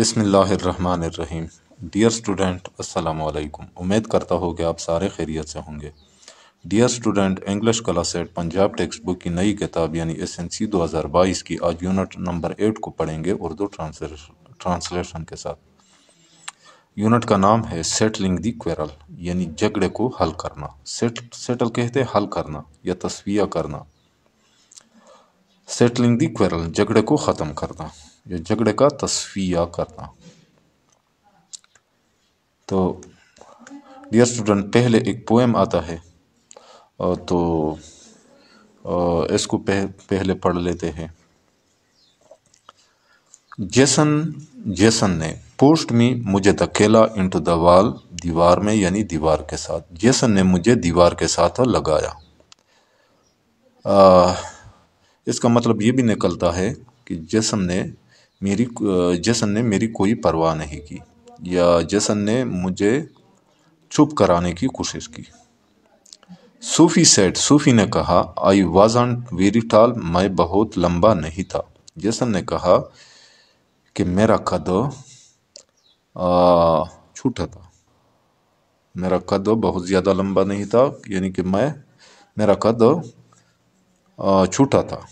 बिसमीम dear student असलकुम उम्मीद करता हूँ कि आप सारे खैरियत से होंगे डियर स्टूडेंट इंग्लिश कला सेट पंजाब टेक्स्ट बुक की नई किताब यानी एस एन सी दो हज़ार बाईस की आज यूनिट नंबर एट को पढ़ेंगे उर्दू ट्रांसलेशन के साथ यूनिट का नाम है सेटलिंग दी क्वेरल यानी झगड़े को हल करना सेट सेटल कहते हैं हल करना या तस्विया करना सेटलिंग दी क्वेरल झगड़े को ख़त्म करना या झगड़े का तस्वीया करना तो डियर स्टूडेंट पहले एक पोएम आता है तो इसको पह, पहले पढ़ लेते हैं जेसन जेसन ने पोस्ट में मुझे धकेला इंटू द वाल दीवार में यानी दीवार के साथ जेसन ने मुझे दीवार के साथ लगाया आ, इसका मतलब ये भी निकलता है कि जेसन ने मेरी जसन ने मेरी कोई परवाह नहीं की या जसन ने मुझे चुप कराने की कोशिश की सूफी सेट सूफी ने कहा I was on very tall मैं बहुत लंबा नहीं था जसन ने कहा कि मेरा कद छूटा था मेरा कद बहुत ज़्यादा लंबा नहीं था यानी कि मैं मेरा कद छूटा था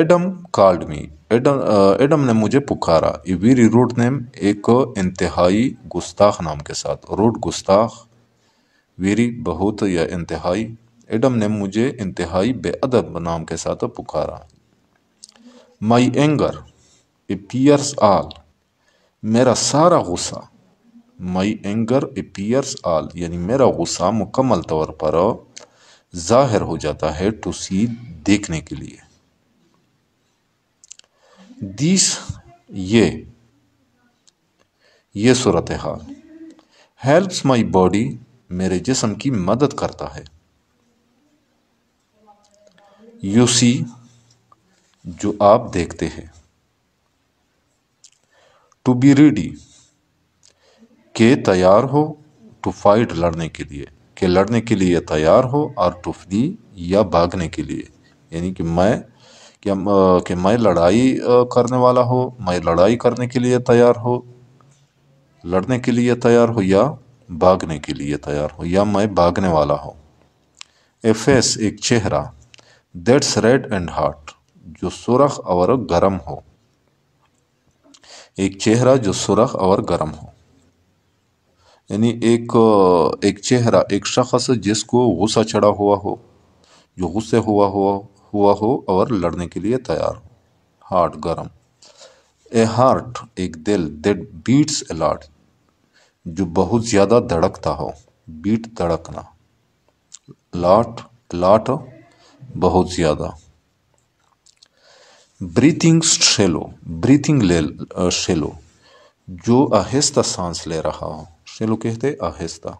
Adam called me Adam Adam ने मुझे पुकारा ये वीरी रूट नेम एक इंतहाई गुस्ताख नाम के साथ रूट गुस्ताख वीरी बहुत या इंतहाई एडम ने मुझे इंतहाई बेअदब नाम के साथ पुकारा माई एंगर ए पियर्स आल मेरा सारा गुस्सा माई एंगर ए पियर्स आल यानी मेरा गुस्सा मुकम्मल तौर पर ज़ाहिर हो जाता है टू सी देखने के लिए दिस ये ये सूरत हाल हेल्प्स माई बॉडी मेरे जिसम की मदद करता है यू सी जो आप देखते हैं टू बी रेडी के तैयार हो टू फाइट लड़ने के लिए के लड़ने के लिए तैयार हो और टू दी या भागने के लिए यानी कि मैं कि हम कि मैं लड़ाई करने वाला हो मैं लड़ाई करने के लिए तैयार हो लड़ने के लिए तैयार हो या भागने के लिए तैयार हो या मैं भागने वाला हो ए फेस एक चेहरा दैट्स रेड एंड हार्ट जो सुरख और गर्म हो एक चेहरा जो सुरख और गर्म हो यानी एक एक चेहरा एक शख्स जिसको गुस्सा चढ़ा हुआ हो जो गुस्से हुआ हुआ हो हुआ हो और लड़ने के लिए तैयार हो हार्ट गर्म ए हार्ट एक दिल दिट बीट्स ए लॉट जो बहुत ज़्यादा धड़कता हो बीट धड़कना लॉट लॉट बहुत ज़्यादा ब्रीथिंग शेलो ब्रीथिंग ले शेलो जो आहिस्ता सांस ले रहा हो शेलो कहते आहिस्ता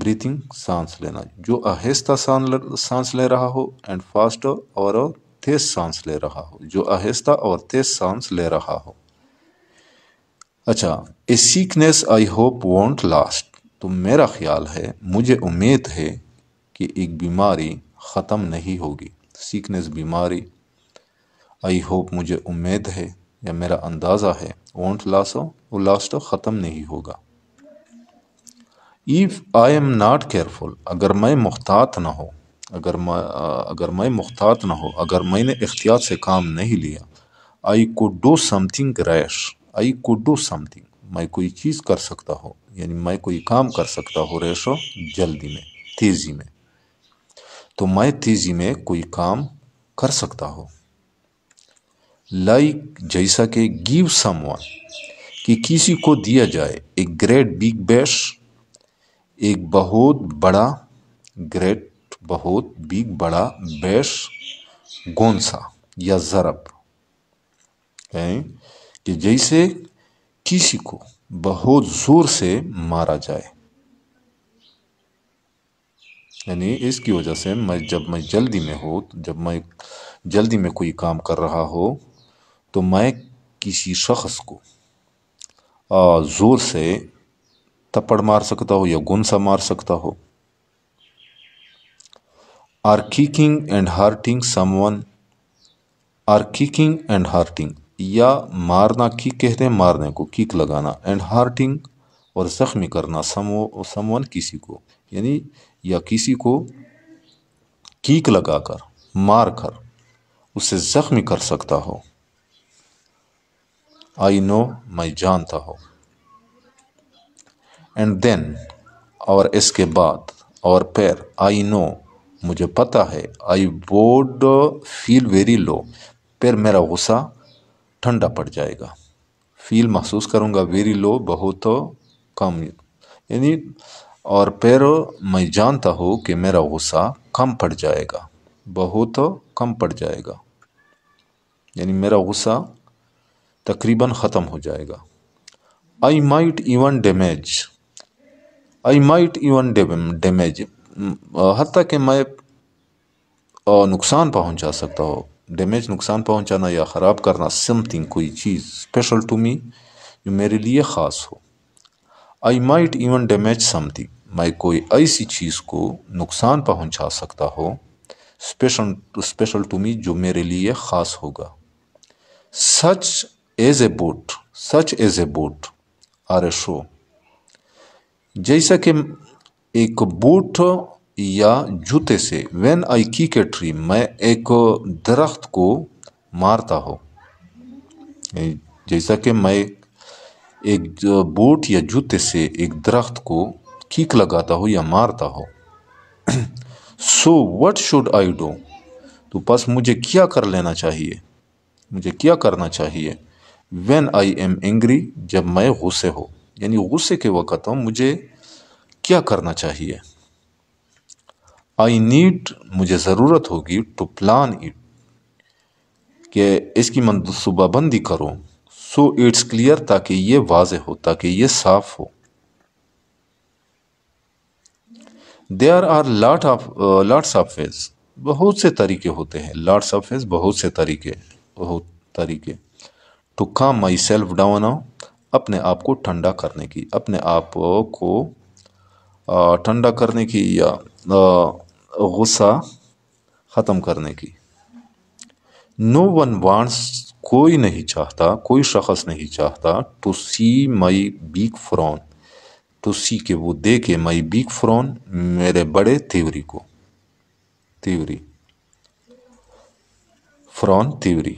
ब्रीथिंग सांस लेना जो आहिस्ता सांस ले रहा हो एंड फास्ट और तेज सांस ले रहा हो जो आहिस्ता और तेज सांस ले रहा हो अच्छा a sickness I hope won't last तो मेरा ख्याल है मुझे उम्मीद है कि एक बीमारी ख़त्म नहीं होगी सीकनेस बीमारी आई होप मुझे उम्मीद है या मेरा अंदाज़ा है वॉन्ट हो वो लास्ट ख़त्म नहीं होगा if I am not careful अगर मैं मुख्तात ना हो अगर मैं अगर मैं मुख्तात ना हो अगर मैंने एहतियात से काम नहीं लिया I could do something rash I could do something मैं कोई चीज़ कर सकता हो यानी मैं कोई काम कर सकता हो रेशो जल्दी में तेज़ी में तो मैं तेज़ी में कोई काम कर सकता हो लाइक like, जैसा कि गिव समवन कि किसी को दिया जाए ए ग्रेट बिग बैश एक बहुत बड़ा ग्रेट बहुत बिग बड़ा बैश गोंसा या ज़रब है कि जैसे किसी को बहुत ज़ोर से मारा जाए यानी इसकी वजह से मैं जब मैं जल्दी में हो जब मैं जल्दी में कोई काम कर रहा हो तो मैं किसी शख्स को ज़ोर से थप्पड़ मार सकता हो या गुंसा मार सकता हो or kicking and hurting someone or kicking and hurting या मारना की कहते हैं मारने को कीक लगाना एंड हार्टिंग और ज़ख्मी करना समो समवन किसी को यानी या किसी को कीक लगाकर मार कर उसे ज़ख्मी कर सकता हो आई नो मैं जानता हूँ एंड देन और इसके बाद और फिर आई नो मुझे पता है आई वोड फील वेरी लो फिर मेरा गुस्सा ठंडा पड़ जाएगा फील महसूस करूँगा वेरी लो बहुत कम यानी और फिर मैं जानता हूँ कि मेरा गुस्सा कम पड़ जाएगा बहुत कम पड़ जाएगा यानी मेरा गुस्सा तकरीबन ख़त्म हो जाएगा I might even damage I might even damage हती कि मैं uh, नुकसान पहुंचा सकता हो डैमेज नुकसान पहुंचाना या ख़राब करना समथिंग कोई चीज़ स्पेशल टू मी जो मेरे लिए ख़ास हो I might even damage something मैं कोई ऐसी चीज़ को नुकसान पहुंचा सकता हो स्पेशल स्पेशल टू मी जो मेरे लिए ख़ास होगा such as a boat such as a boat or a show जैसा कि एक बूट या जूते से वेन आई की ए ट्री मैं एक दरख्त को मारता हो जैसा कि मैं एक बूट या जूते से एक दरख्त को कीक लगाता हो या मारता हो so what should I do तो बस मुझे क्या कर लेना चाहिए मुझे क्या करना चाहिए वेन आई एम एंग्री जब मैं गुस्से हो यानी गुस्से के वक़्त हम मुझे क्या करना चाहिए आई नीड मुझे ज़रूरत होगी टू प्लान इट कि इसकी मनसूबाबंदी करो सो इट्स क्लियर ताकि ये वाज हो ताकि ये साफ हो there are lot of lots of phase बहुत से तरीके होते हैं लॉट्स ऑफ फेज बहुत से तरीके बहुत तरीके टू काम माई सेल्फ डाउन नाउ अपने आप को ठंडा करने की अपने आप को ठंडा करने की या गुस्सा ख़त्म करने की नो वन वांट्स कोई नहीं चाहता कोई शख्स नहीं चाहता to see me weak frown to see के वो दे के मई बीक फ्रॉन मेरे बड़े तिवरी को तिवरी फ्रॉन तिवरी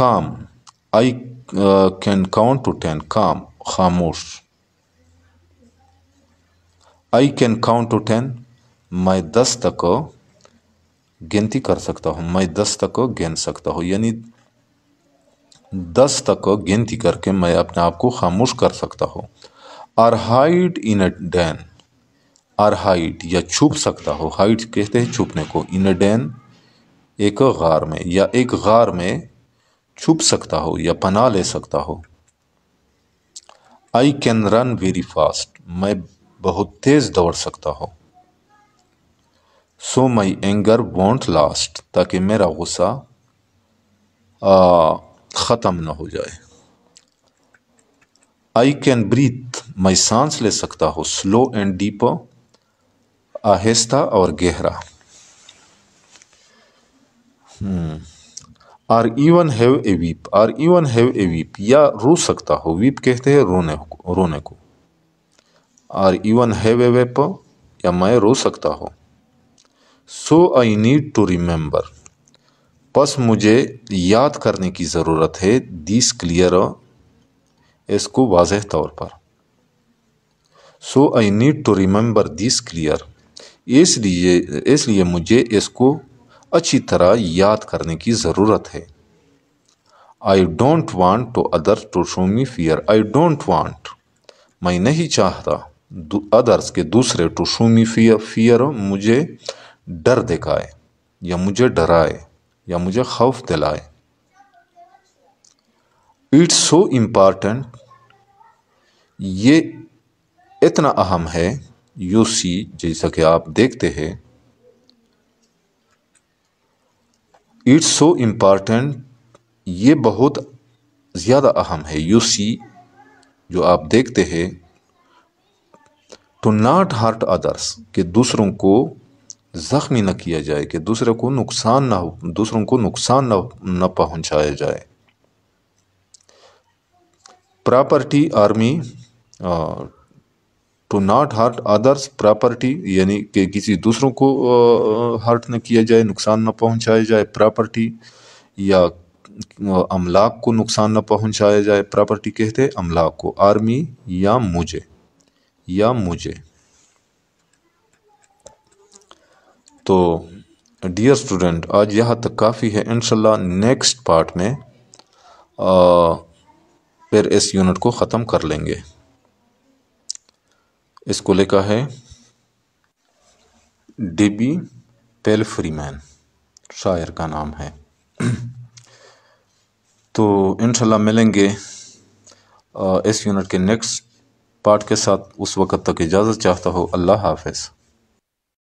calm I can count to ten calm खामोश I can count to ten मैं दस तक गिनती कर सकता हूँ मैं दस तक गिन सकता हूँ यानी दस तक गिनती करके मैं अपने आप को खामोश कर सकता हूँ or hide in a den or hide या छुप सकता हो हाइट कहते हैं छुपने को इन अ डैन एक गार में या एक गार में छुप सकता हो या पना ले सकता हो I can run very fast मैं बहुत तेज दौड़ सकता हो so my anger won't last ताकि मेरा गुस्सा ख़त्म ना हो जाए आई कैन ब्रीथ मैं सांस ले सकता हूँ स्लो एंड डीप आहिस्ता और गहरा hmm or even have a weep or even have a weep या रो सकता हो वीप कहते हैं रोने को रोने को or even have a weep या मैं रो सकता हो so I need to remember बस मुझे याद करने की ज़रूरत है दिस क्लियर इसको वाजह तौर पर so I need to remember this clear इसलिए इसलिए मुझे इसको अच्छी तरह याद करने की ज़रूरत है I don't want to other to show me fear I don't want मैं नहीं चाहता अदर्स के दूसरे to show me fear fear मुझे डर दिखाए या मुझे डराए या मुझे खौफ दिलाए इट्स सो इम्पॉर्टेंट ये इतना अहम है यू सी जैसा कि आप देखते हैं इट्स सो इम्पॉर्टेंट ये बहुत ज़्यादा अहम है यू सी जो आप देखते हैं टू नाट हार्ट अदर्स कि दूसरों को ज़ख्मी न किया जाए कि दूसरे को नुकसान ना हो दूसरों को नुकसान न न पहुँचाया जाए property army to not hurt others property यानी कि किसी दूसरों को हर्ट न किया जाए नुकसान न पहुंचाया जाए प्रॉपर्टी या अमलाक को नुकसान न पहुंचाया जाए प्रॉपर्टी कहते हैं अमलाक को आर्मी या मुझे या मुझे तो डियर स्टूडेंट आज यहाँ तक काफ़ी है इनशाला नेक्स्ट पार्ट में आ, फिर इस यूनिट को ख़त्म कर लेंगे इसको लिखा है डीबी पेलफ्रीमैन शायर का नाम है तो इंशाल्लाह मिलेंगे इस यूनिट के नेक्स्ट पार्ट के साथ उस वक़्त तक इजाज़त चाहता हो अल्लाह हाफिज़